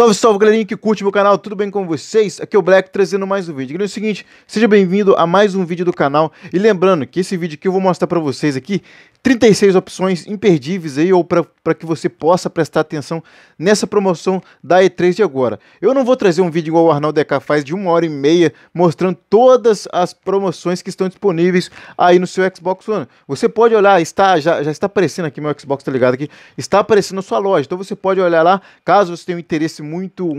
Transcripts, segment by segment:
Salve, salve, galerinha que curte meu canal, tudo bem com vocês? Aqui é o Black trazendo mais um vídeo. E é o seguinte, seja bem-vindo a mais um vídeo do canal. E lembrando que esse vídeo que eu vou mostrar pra vocês aqui 36 opções imperdíveis aí, ou para que você possa prestar atenção nessa promoção da E3 de agora. Eu não vou trazer um vídeo igual o Arnaldo DK faz de uma hora e meia, mostrando todas as promoções que estão disponíveis aí no seu Xbox One. Você pode olhar, está já, já está aparecendo aqui, meu Xbox tá ligado aqui, está aparecendo na sua loja, então você pode olhar lá, caso você tenha um interesse muito, um,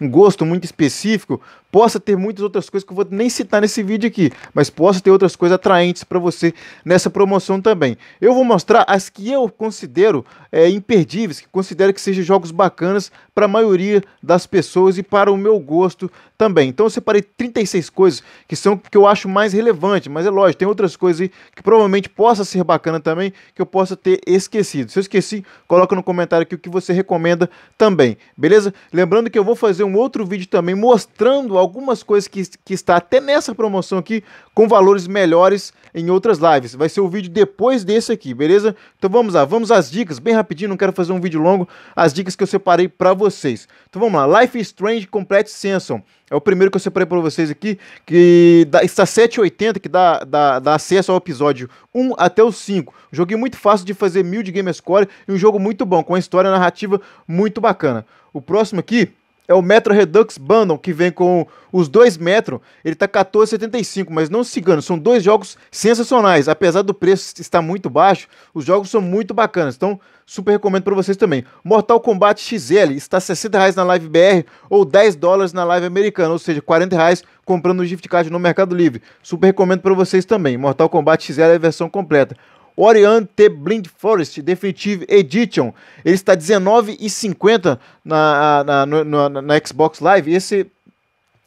um, um gosto muito específico, possa ter muitas outras coisas que eu vou nem citar nesse vídeo aqui, mas possa ter outras coisas atraentes para você nessa promoção também. Eu vou mostrar as que eu considero é, imperdíveis, que considero que sejam jogos bacanas para a maioria das pessoas e para o meu gosto também. Então eu separei 36 coisas que são que eu acho mais relevante, mas é lógico, tem outras coisas aí que provavelmente possa ser bacana também, que eu possa ter esquecido. Se eu esqueci, coloca no comentário aqui o que você recomenda também, beleza? Lembrando que eu vou fazer um outro vídeo também mostrando algumas coisas que, que está até nessa promoção aqui com valores melhores em outras lives. Vai ser o vídeo depois desse aqui, beleza? Então vamos lá, vamos às dicas, bem rapidinho, não quero fazer um vídeo longo, as dicas que eu separei para vocês. Então vamos lá, Life is Strange Complete Sensor. É o primeiro que eu separei para vocês aqui, que dá, está 7,80, que dá, dá, dá, acesso ao episódio 1 até o 5. Um joguinho muito fácil de fazer mil de game score e um jogo muito bom, com uma história narrativa muito bacana. O próximo aqui é o Metro Redux Bundle, que vem com os dois Metro. Ele tá 14,75, mas não se engano, são dois jogos sensacionais. Apesar do preço estar muito baixo, os jogos são muito bacanas. Então, super recomendo para vocês também. Mortal Kombat XL está 60 reais na Live BR ou 10 dólares na Live americana, ou seja, 40 reais comprando o gift card no Mercado Livre. Super recomendo para vocês também. Mortal Kombat XL é a versão completa. Oriente Blind Forest Definitive Edition. Ele está R$19,50 na, na, na, na, Xbox Live. Esse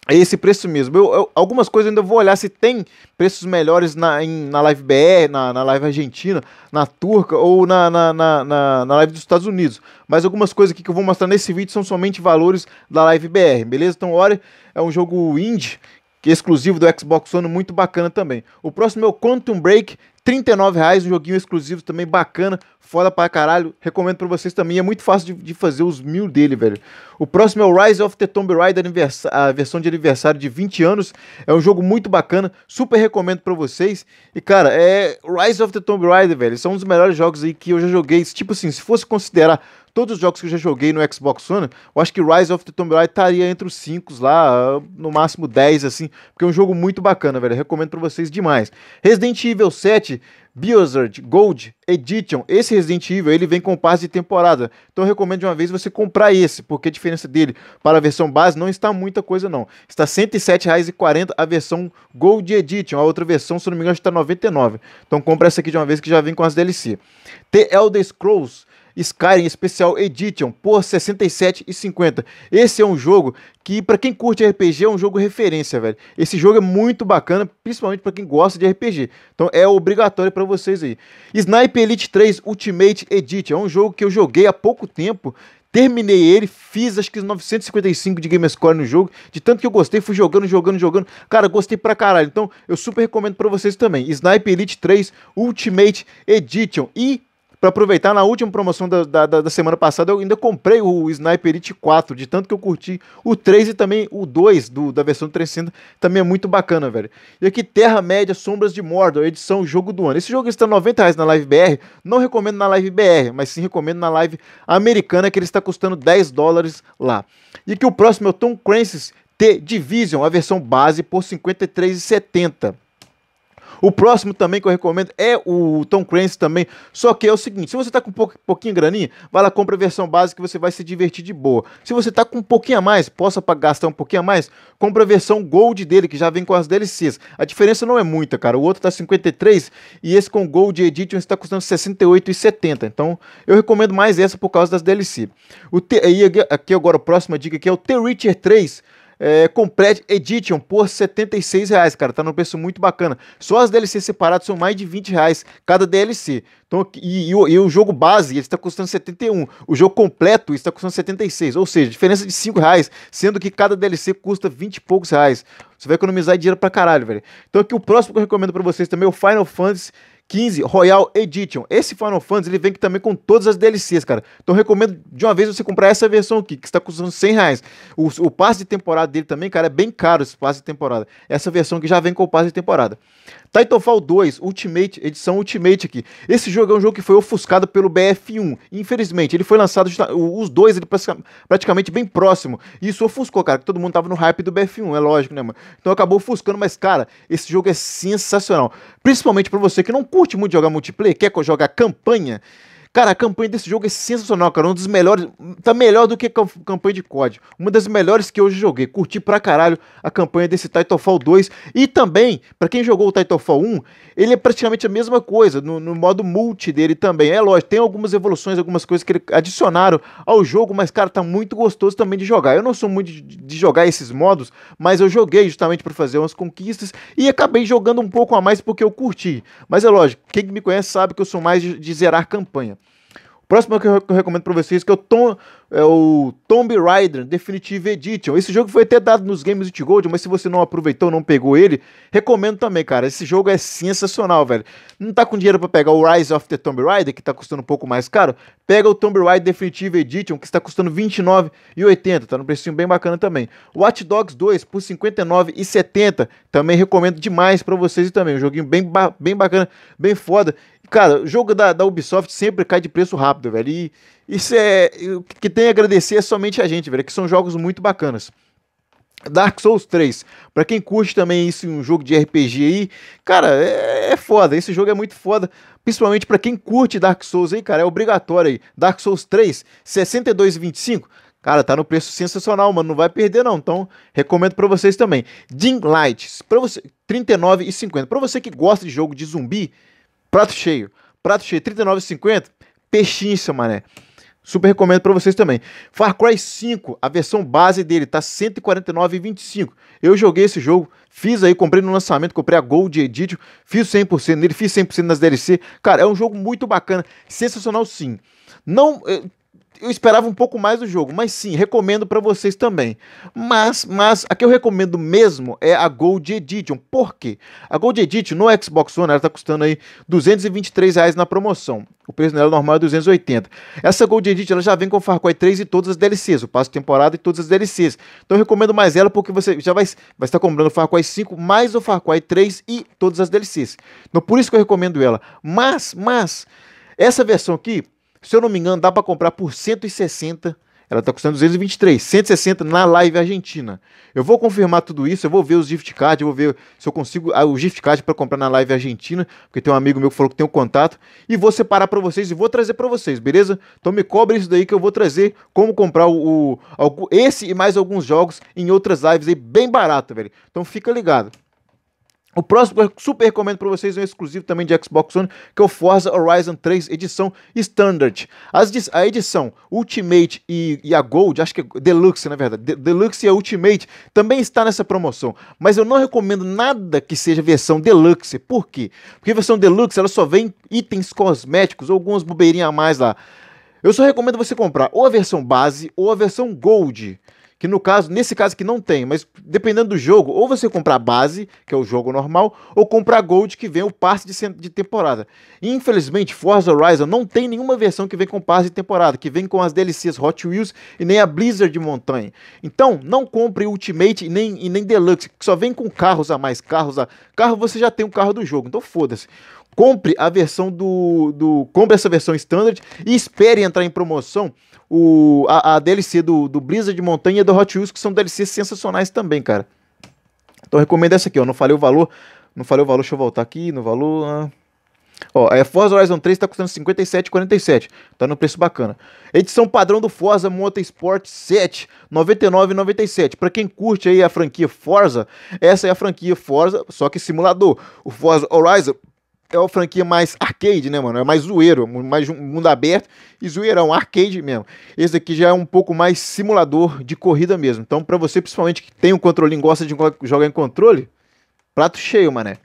é esse preço mesmo. Eu, eu, algumas coisas ainda vou olhar se tem preços melhores na, em, na Live BR, na, na Live Argentina, na Turca ou na, na, na, na, na Live dos Estados Unidos. Mas algumas coisas aqui que eu vou mostrar nesse vídeo são somente valores da Live BR, beleza? Então, Ori é um jogo indie é exclusivo do Xbox One, muito bacana também. O próximo é o Quantum Break 39 um joguinho exclusivo também bacana, foda pra caralho. Recomendo pra vocês também, é muito fácil de, de fazer os mil dele, velho. O próximo é o Rise of the Tomb Raider, a versão de aniversário de 20 anos. É um jogo muito bacana, super recomendo pra vocês. E cara, é Rise of the Tomb Raider, velho, são é um dos melhores jogos aí que eu já joguei. Tipo assim, se fosse considerar todos os jogos que eu já joguei no Xbox One, eu acho que Rise of the Tomb Raider estaria entre os 5 lá, no máximo 10, assim, porque é um jogo muito bacana, velho. recomendo pra vocês demais. Resident Evil 7, Biosard Gold Edition. Esse Resident Evil, ele vem com passe de temporada. Então eu recomendo de uma vez você comprar esse, porque a diferença dele para a versão base não está muita coisa não. Está R$107,40 a versão Gold Edition. A outra versão, se não me engano, está R$ 99. Então compra essa aqui de uma vez que já vem com as DLC. The Elder Scrolls Skyrim Special Edition por R$ 67,50. Esse é um jogo que para quem curte RPG é um jogo referência, velho. Esse jogo é muito bacana, principalmente para quem gosta de RPG. Então é obrigatório para vocês aí. Sniper Elite 3 Ultimate Edition é um jogo que eu joguei há pouco tempo, terminei ele, fiz acho que 955 de game score no jogo, de tanto que eu gostei, fui jogando, jogando, jogando. Cara, gostei pra caralho. Então, eu super recomendo para vocês também. Sniper Elite 3 Ultimate Edition e para aproveitar. Na última promoção da, da, da, semana passada, eu ainda comprei o Sniper Elite 4, de tanto que eu curti o 3 e também o 2 do, da versão 360, também é muito bacana, velho. E aqui, Terra-média, Sombras de Mordor, edição Jogo do Ano. Esse jogo está 90 reais na Live BR, não recomendo na Live BR, mas sim recomendo na Live americana, que ele está custando 10 dólares lá. E que o próximo é o Tom Clancy's The Division, a versão base, por R$ 53,70. O próximo também que eu recomendo é o Tom Clancy também. Só que é o seguinte, se você tá com pouca, pouquinho graninha, vai lá, compra a versão básica que você vai se divertir de boa. Se você tá com um pouquinho a mais, possa gastar um pouquinho a mais, compra a versão Gold dele, que já vem com as DLCs. A diferença não é muita, cara. O outro tá 53 e esse com Gold Edition está custando 68,70. Então, eu recomendo mais essa por causa das DLCs. E aqui agora a próxima dica que é o The Witcher 3 é, Complete Edition por 76 reais, cara. Tá num preço muito bacana. Só as DLC separadas são mais de 20 reais cada DLC. Então, e, e, e o jogo base ele está custando 71. O jogo completo está custando 76. Ou seja, diferença de 5 reais, sendo que cada DLC custa 20 e poucos reais. Você vai economizar dinheiro pra caralho, velho. Então aqui o próximo que eu recomendo para vocês também é o Final Fantasy 15, Royal Edition. Esse Final Fantasy ele vem aqui também com todas as DLCs, cara. Então recomendo de uma vez você comprar essa versão aqui, que está custando 100 reais. O, o passe de temporada dele também, cara, é bem caro esse passe de temporada. Essa versão que já vem com o passe de temporada. Titanfall 2 Ultimate, edição Ultimate aqui. Esse jogo é um jogo que foi ofuscado pelo BF1. Infelizmente, ele foi lançado, os dois, ele praticamente bem próximo. E isso ofuscou, cara, que todo mundo tava no hype do BF1, é lógico, né, mano? Então acabou ofuscando, mas, cara, esse jogo é sensacional. Principalmente para você que não curte muito jogar multiplayer, quer jogar campanha, Cara, a campanha desse jogo é sensacional, cara. Um dos melhores. Tá melhor do que a campanha de COD. Uma das melhores que eu joguei. Curti pra caralho a campanha desse Titanfall 2. E também, para quem jogou o Titanfall 1, ele é praticamente a mesma coisa. No, no modo multi dele também. É lógico, tem algumas evoluções, algumas coisas que ele adicionaram ao jogo, mas, cara, tá muito gostoso também de jogar. Eu não sou muito de, de jogar esses modos, mas eu joguei justamente para fazer umas conquistas e acabei jogando um pouco a mais porque eu curti. Mas é lógico, quem me conhece sabe que eu sou mais de, de zerar campanha. Próximo que eu recomendo para vocês que é o, Tom, é o Tomb Raider Definitive Edition. Esse jogo foi até dado nos games de Gold, mas se você não aproveitou, não pegou ele, recomendo também, cara. Esse jogo é sensacional, velho. Não tá com dinheiro para pegar o Rise of the Tomb Raider, que tá custando um pouco mais caro? Pega o Tomb Raider Definitive Edition, que está custando R$29,80, tá num precinho bem bacana também. Watch Dogs 2 por R$59,70, também recomendo demais para vocês e também. Um joguinho bem, ba bem bacana, bem foda Cara, o jogo da, da Ubisoft sempre cai de preço rápido, velho. E isso é. O que tem a agradecer é somente a gente, velho, que são jogos muito bacanas. Dark Souls 3. Para quem curte também isso, um jogo de RPG aí, cara, é, é foda. Esse jogo é muito foda. Principalmente para quem curte Dark Souls aí, cara, é obrigatório aí. Dark Souls 3, 62,25. Cara, tá no preço sensacional, mano. Não vai perder, não. Então, recomendo para vocês também. Dim Light, pra você, 39,50. Pra você que gosta de jogo de zumbi, Prato cheio. Prato cheio, R$39,50. Peixinho, seu mané. Super recomendo para vocês também. Far Cry 5, a versão base dele tá 149,25. Eu joguei esse jogo, fiz aí, comprei no lançamento, comprei a Gold Edition, fiz 100% nele, fiz 100% nas DLC. Cara, é um jogo muito bacana, sensacional sim. Não, eh, eu esperava um pouco mais do jogo, mas sim, recomendo para vocês também. Mas, mas a que eu recomendo mesmo é a Gold Edition. Por quê? A Gold Edition no Xbox One ela tá custando aí 223 reais na promoção. O preço dela normal é 280. Essa Gold Edition ela já vem com Far Cry 3 e todas as DLCs, o passo temporada e todas as DLCs. Então eu recomendo mais ela porque você já vai, vai estar comprando Far Cry 5 mais o Far Cry 3 e todas as DLCs. Então por isso que eu recomendo ela. Mas, mas essa versão aqui se eu não me engano, dá para comprar por 160. Ela está custando 223, 160 na Live Argentina. Eu vou confirmar tudo isso, eu vou ver os gift cards, eu vou ver se eu consigo ah, o gift card para comprar na Live Argentina, porque tem um amigo meu que falou que tem um contato, e vou separar para vocês e vou trazer para vocês, beleza? Então me cobre isso daí que eu vou trazer como comprar o, o, esse e mais alguns jogos em outras lives aí bem barato, velho. Então fica ligado. O próximo que eu super recomendo para vocês é um exclusivo também de Xbox One, que é o Forza Horizon 3 edição Standard. As, a edição Ultimate e, e, a Gold, acho que é Deluxe na verdade, Deluxe e a Ultimate também está nessa promoção. Mas eu não recomendo nada que seja versão Deluxe. Por quê? Porque a versão Deluxe ela só vem itens cosméticos, algumas bobeirinhas a mais lá. Eu só recomendo você comprar ou a versão base ou a versão Gold que no caso, nesse caso que não tem, mas dependendo do jogo, ou você comprar base, que é o jogo normal, ou comprar Gold, que vem o passe de, de temporada. Infelizmente, Forza Horizon não tem nenhuma versão que vem com passe de temporada, que vem com as DLCs Hot Wheels e nem a Blizzard de montanha. Então, não compre Ultimate e nem, e nem Deluxe, que só vem com carros a mais, carros a... Carro você já tem o um carro do jogo, então foda-se compre a versão do, do compre essa versão standard e espere entrar em promoção o a, a DLC do, do Blizzard Montanha e do Hot Wheels que são DLCs sensacionais também, cara. Então recomendo essa aqui, ó, não falei o valor, não falei o valor, deixa eu voltar aqui no valor. Ó, é Forza Horizon 3 tá custando 57,47. Tá no preço bacana. Edição padrão do Forza Motorsport 7, 99,97. Para quem curte aí a franquia Forza, essa é a franquia Forza, só que simulador. O Forza Horizon é o franquia mais arcade, né, mano? É mais zoeiro, mais mundo aberto e zoeirão, arcade mesmo. Esse aqui já é um pouco mais simulador de corrida mesmo. Então, para você, principalmente que tem um controle e gosta de jogar em controle, prato cheio, mané.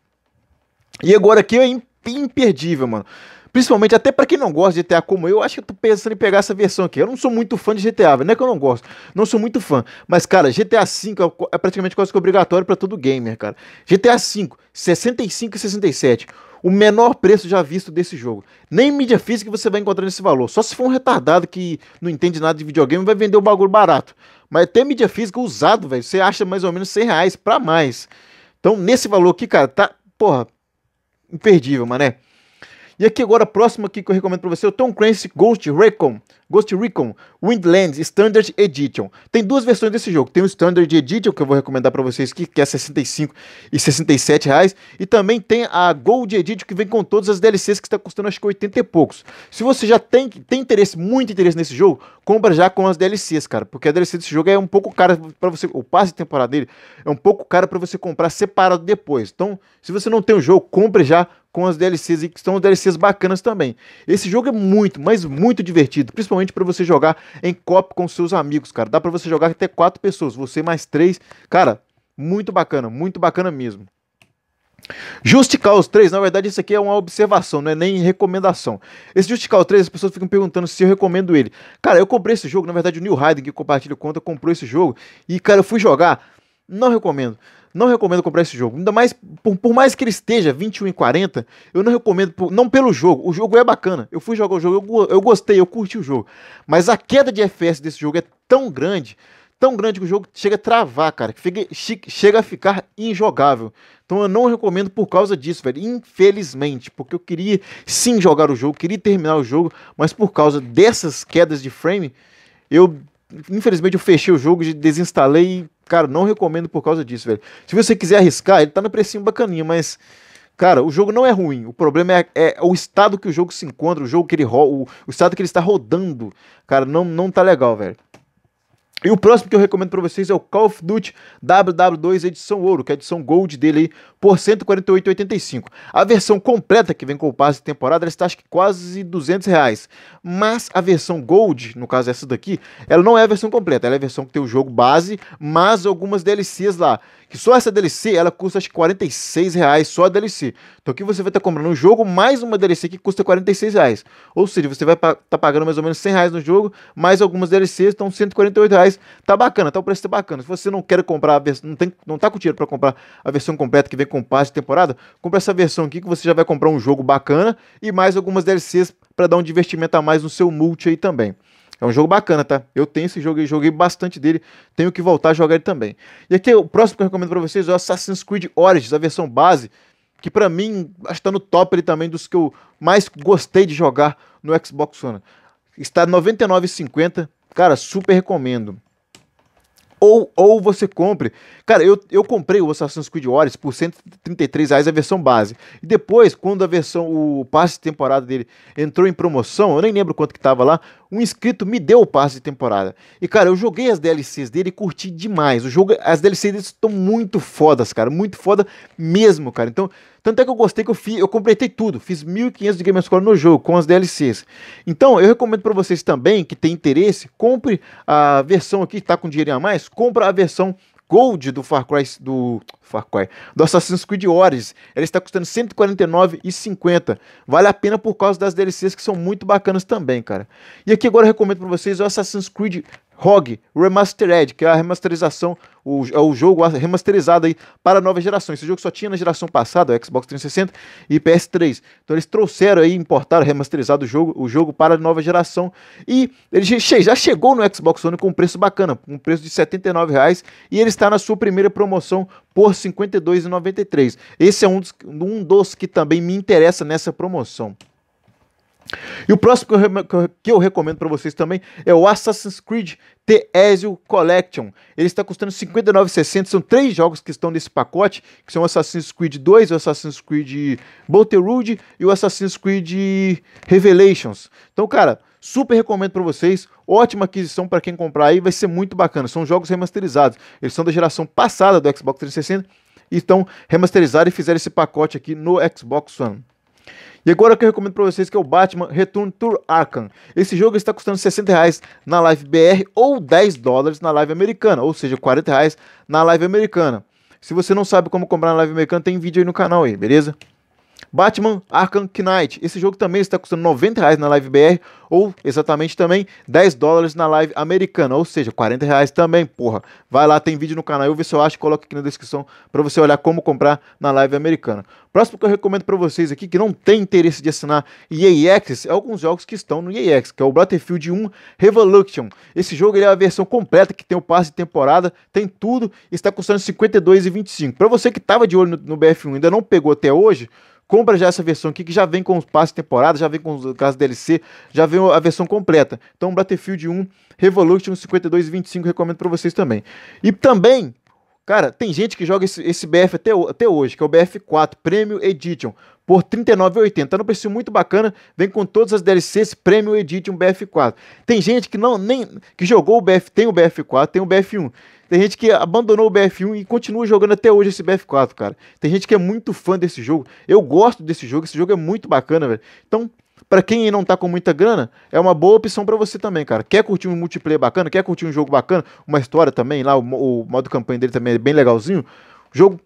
E agora aqui é imperdível, mano. Principalmente até para quem não gosta de GTA como eu, acho que eu tô pensando em pegar essa versão aqui. Eu não sou muito fã de GTA, não é que eu não gosto, não sou muito fã. Mas, cara, GTA V é, é praticamente quase que obrigatório para todo gamer, cara. GTA V, 65 e 67 o menor preço já visto desse jogo. Nem mídia física você vai encontrar nesse valor. Só se for um retardado que não entende nada de videogame vai vender o bagulho barato. Mas até mídia física usado, velho, você acha mais ou menos 100 reais pra mais. Então, nesse valor aqui, cara, tá, porra, imperdível, mané. E aqui agora, próxima aqui que eu recomendo para você, é o Tom Clancy Ghost Recon, Ghost Recon Windlands Standard Edition. Tem duas versões desse jogo. Tem o Standard Edition, que eu vou recomendar para vocês, que, que é 65 e 67 reais. E também tem a Gold Edition, que vem com todas as DLCs, que está custando acho que 80 e poucos. Se você já tem, tem interesse, muito interesse nesse jogo, compra já com as DLCs, cara. Porque a DLC desse jogo é um pouco cara para você... O passe de temporada dele é um pouco cara para você comprar separado depois. Então, se você não tem o jogo, compre já com as DLCs e que são DLCs bacanas também. Esse jogo é muito, mas muito divertido, principalmente para você jogar em copo com seus amigos, cara. Dá para você jogar até quatro pessoas, você mais três. Cara, muito bacana, muito bacana mesmo. Just Cause 3, na verdade, isso aqui é uma observação, não é nem recomendação. Esse Just Cause 3, as pessoas ficam perguntando se eu recomendo ele. Cara, eu comprei esse jogo, na verdade, o Neil Hayden, que compartilha conta, comprou esse jogo. E, cara, eu fui jogar. Não recomendo. Não recomendo comprar esse jogo. Ainda mais, por, por mais que ele esteja 21 e 40, eu não recomendo, por, não pelo jogo. O jogo é bacana. Eu fui jogar o jogo, eu, eu gostei, eu curti o jogo. Mas a queda de FPS desse jogo é tão grande, tão grande que o jogo chega a travar, cara. Chega, chega a ficar injogável. Então eu não recomendo por causa disso, velho. Infelizmente, porque eu queria sim jogar o jogo, queria terminar o jogo, mas por causa dessas quedas de frame, eu infelizmente eu fechei o jogo, desinstalei e Cara, não recomendo por causa disso, velho. Se você quiser arriscar, ele tá no precinho bacaninha, mas. Cara, o jogo não é ruim. O problema é, é, o estado que o jogo se encontra, o jogo que ele o, o estado que ele está rodando. Cara, não, não tá legal, velho. E o próximo que eu recomendo para vocês é o Call of Duty WW2 edição ouro, que é a edição gold dele aí, por 148,85. A versão completa, que vem com o passe de temporada, ela está acho que quase 200 reais. Mas a versão gold, no caso essa daqui, ela não é a versão completa, ela é a versão que tem o jogo base, mas algumas DLCs lá que só essa DLC ela custa acho que 46 reais só a DLC. Então aqui você vai estar tá comprando um jogo mais uma DLC que custa 46 reais. Ou seja, você vai estar tá pagando mais ou menos 100 reais no jogo, mais algumas DLCs, então 148 reais. Tá bacana, tá o preço tá bacana. Se você não quer comprar a versão, não, tem, não tá com dinheiro para comprar a versão completa que vem com passe de temporada, compra essa versão aqui que você já vai comprar um jogo bacana e mais algumas DLCs para dar um divertimento a mais no seu multi aí também. É um jogo bacana, tá? Eu tenho esse jogo e joguei bastante dele. Tenho que voltar a jogar ele também. E aqui o próximo que eu recomendo para vocês é o Assassin's Creed Origins, a versão base, que para mim acho que tá no top ele também dos que eu mais gostei de jogar no Xbox One. Está R$ 99,50. Cara, super recomendo. Ou, ou você compre. Cara, eu, eu comprei o Assassin's Creed Origins por 133 reais a versão base. E depois, quando a versão, o passe de temporada dele entrou em promoção, eu nem lembro quanto que tava lá, um inscrito me deu o passe de temporada. E, cara, eu joguei as DLCs dele e curti demais. O jogo, as DLCs dele estão muito fodas, cara. Muito foda mesmo, cara. Então, tanto é que eu gostei que eu fiz, eu completei tudo, fiz 1500 de game score no jogo com as DLCs. Então, eu recomendo para vocês também que tem interesse, compre a versão aqui, tá com dinheirinho a mais, compra a versão Gold do Far Cry do Far Cry, do Assassin's Creed Origins. Ela está custando 149,50. Vale a pena por causa das DLCs que são muito bacanas também, cara. E aqui agora eu recomendo para vocês o Assassin's Creed Rogue Remastered, que é a remasterização, o, é o jogo remasterizado aí para nova geração. Esse jogo só tinha na geração passada, Xbox 360 e PS3. Então eles trouxeram aí, importaram, remasterizado o jogo, o jogo para a nova geração. E ele já chegou no Xbox One com um preço bacana, um preço de R$ 79,00 e ele está na sua primeira promoção por R$ 52,93. Esse é um dos, um dos que também me interessa nessa promoção. E o próximo que eu, recomendo para vocês também é o Assassin's Creed The Ezio Collection. Ele está custando 59,60. São três jogos que estão nesse pacote, que são Assassin's Creed 2, o Assassin's Creed Bolterud e o Assassin's Creed Revelations. Então, cara, super recomendo para vocês. Ótima aquisição para quem comprar aí, vai ser muito bacana. São jogos remasterizados. Eles são da geração passada do Xbox 360 e estão remasterizados e fizeram esse pacote aqui no Xbox One. E agora que eu recomendo para vocês que é o Batman Return to Arkham. Esse jogo está custando 60 reais na live BR ou 10 dólares na live americana, ou seja, 40 reais na live americana. Se você não sabe como comprar na live americana, tem vídeo aí no canal aí, beleza? Batman Arkham Knight. Esse jogo também está custando 90 reais na Live BR ou exatamente também 10 dólares na Live americana, ou seja, 40 reais também, porra. Vai lá, tem vídeo no canal, eu vi se eu acho, coloca aqui na descrição para você olhar como comprar na Live americana. Próximo que eu recomendo para vocês aqui que não tem interesse de assinar EA Access é alguns jogos que estão no EA Access, que é o Battlefield 1 Revolution. Esse jogo é a versão completa que tem o passe de temporada, tem tudo, está custando 52,25. Para você que estava de olho no, no BF1 ainda não pegou até hoje, compra já essa versão aqui que já vem com os passos de temporada, já vem com os caso DLC, já vem a versão completa. Então, Battlefield 1 Revolution 5225 recomendo para vocês também. E também, cara, tem gente que joga esse, esse BF até, até hoje, que é o BF4 Premium Edition por R$ 39,80. Tá num preço muito bacana, vem com todas as DLCs Premium Edition BF4. Tem gente que não nem que jogou o BF, tem o BF4, tem o BF1 tem gente que abandonou o BF1 e continua jogando até hoje esse BF4, cara. Tem gente que é muito fã desse jogo. Eu gosto desse jogo, esse jogo é muito bacana, velho. Então, para quem não tá com muita grana, é uma boa opção para você também, cara. Quer curtir um multiplayer bacana, quer curtir um jogo bacana, uma história também lá, o, o modo campanha dele também é bem legalzinho. Jogo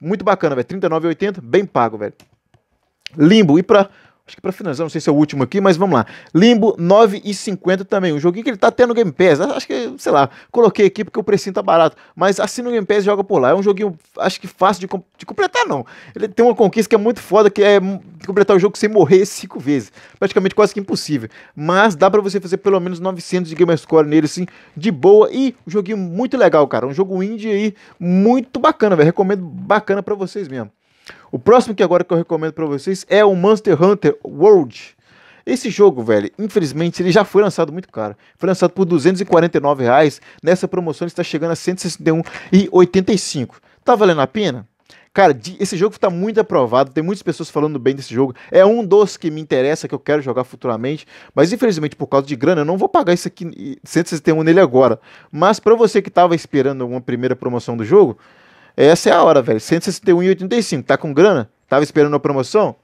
muito bacana, velho. 39,80, bem pago, velho. Limbo, e pra Acho que para finalizar, não sei se é o último aqui, mas vamos lá. Limbo 9 e 50 também. Um joguinho que ele tá até no Game Pass. Acho que, sei lá, coloquei aqui porque o precinho tá barato. Mas assina o Game Pass e joga por lá. É um joguinho, acho que fácil de, de completar, não. Ele tem uma conquista que é muito foda, que é completar o jogo sem morrer cinco vezes. Praticamente quase que impossível. Mas dá para você fazer pelo menos 900 de Gamer Score nele, assim, de boa. E um joguinho muito legal, cara. Um jogo indie aí, muito bacana, velho. Recomendo bacana para vocês mesmo. O próximo que agora que eu recomendo para vocês é o Monster Hunter World. Esse jogo, velho, infelizmente ele já foi lançado muito caro. Foi lançado por 249 reais. Nessa promoção ele está chegando a 161,85. Tá valendo a pena? Cara, esse jogo está muito aprovado, tem muitas pessoas falando bem desse jogo. É um dos que me interessa, que eu quero jogar futuramente. Mas infelizmente, por causa de grana, eu não vou pagar isso aqui, 161 nele agora. Mas para você que estava esperando uma primeira promoção do jogo, essa é a hora, velho. 161,85. Tá com grana? Tava esperando a promoção?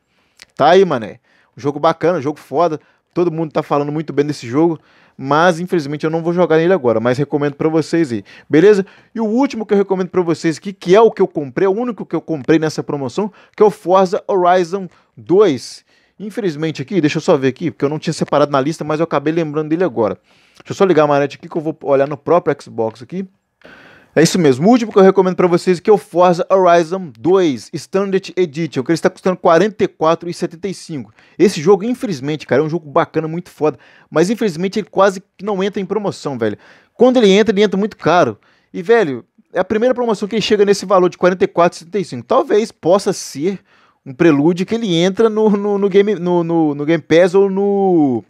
Tá aí, mané. Um jogo bacana, um jogo foda. Todo mundo tá falando muito bem desse jogo. Mas infelizmente eu não vou jogar nele agora, mas recomendo para vocês aí, beleza? E o último que eu recomendo para vocês aqui, que é o que eu comprei, é o único que eu comprei nessa promoção, que é o Forza Horizon 2. Infelizmente aqui, deixa eu só ver aqui, porque eu não tinha separado na lista, mas eu acabei lembrando dele agora. Deixa eu só ligar a manete aqui que eu vou olhar no próprio Xbox aqui. É isso mesmo. O último que eu recomendo para vocês que é o Forza Horizon 2 Standard Edition, que ele está custando R$ 44,75. Esse jogo, infelizmente, cara, é um jogo bacana, muito foda, mas infelizmente ele quase não entra em promoção, velho. Quando ele entra, ele entra muito caro. E, velho, é a primeira promoção que ele chega nesse valor de R$ 44,75. Talvez possa ser um prelúdio que ele entra no, no, no game, no, no, no Game Pass ou no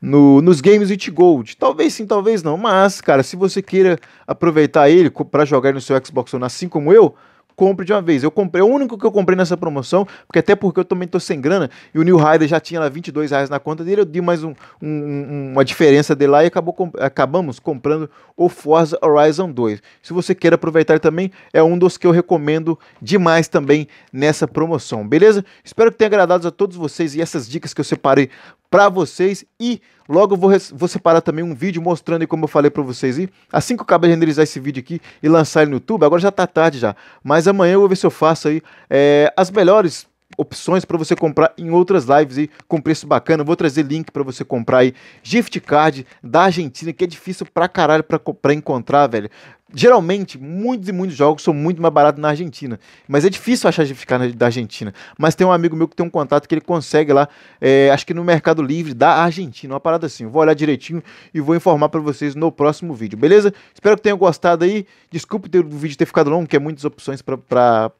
no, nos games It Gold. Talvez sim, talvez não. Mas, cara, se você queira aproveitar ele para jogar no seu Xbox One, assim como eu, compre de uma vez. Eu comprei, é o único que eu comprei nessa promoção, porque até porque eu também tô sem grana, e o New Rider já tinha lá 22 reais na conta dele, eu dei mais um, um, uma diferença dele lá e acabou, acabamos comprando o Forza Horizon 2. Se você quer aproveitar também, é um dos que eu recomendo demais também nessa promoção, beleza? Espero que tenha agradado a todos vocês e essas dicas que eu separei para vocês e logo vou, vou separar também um vídeo mostrando como eu falei para vocês e assim que eu acabar de renderizar esse vídeo aqui e lançar ele no YouTube, agora já tá tarde já, mas amanhã eu vou ver se eu faço aí é, as melhores opções para você comprar em outras lives aí com preço bacana. vou trazer link para você comprar aí gift card da Argentina, que é difícil pra caralho pra, pra encontrar, velho. Geralmente, muitos e muitos jogos são muito mais baratos na Argentina, mas é difícil achar gift card da Argentina. Mas tem um amigo meu que tem um contato que ele consegue lá, é, acho que no Mercado Livre da Argentina, uma parada assim. vou olhar direitinho e vou informar para vocês no próximo vídeo, beleza? Espero que tenham gostado aí. Desculpe o vídeo ter ficado longo, que é muitas opções para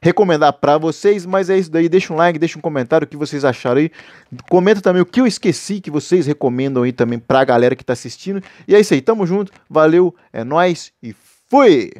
recomendar para vocês, mas é isso daí. Deixa um like, deixa um comentário o que vocês acharam aí. Comenta também o que eu esqueci que vocês recomendam aí também pra galera que tá assistindo. E é isso aí, tamo junto, valeu, é nós e fui!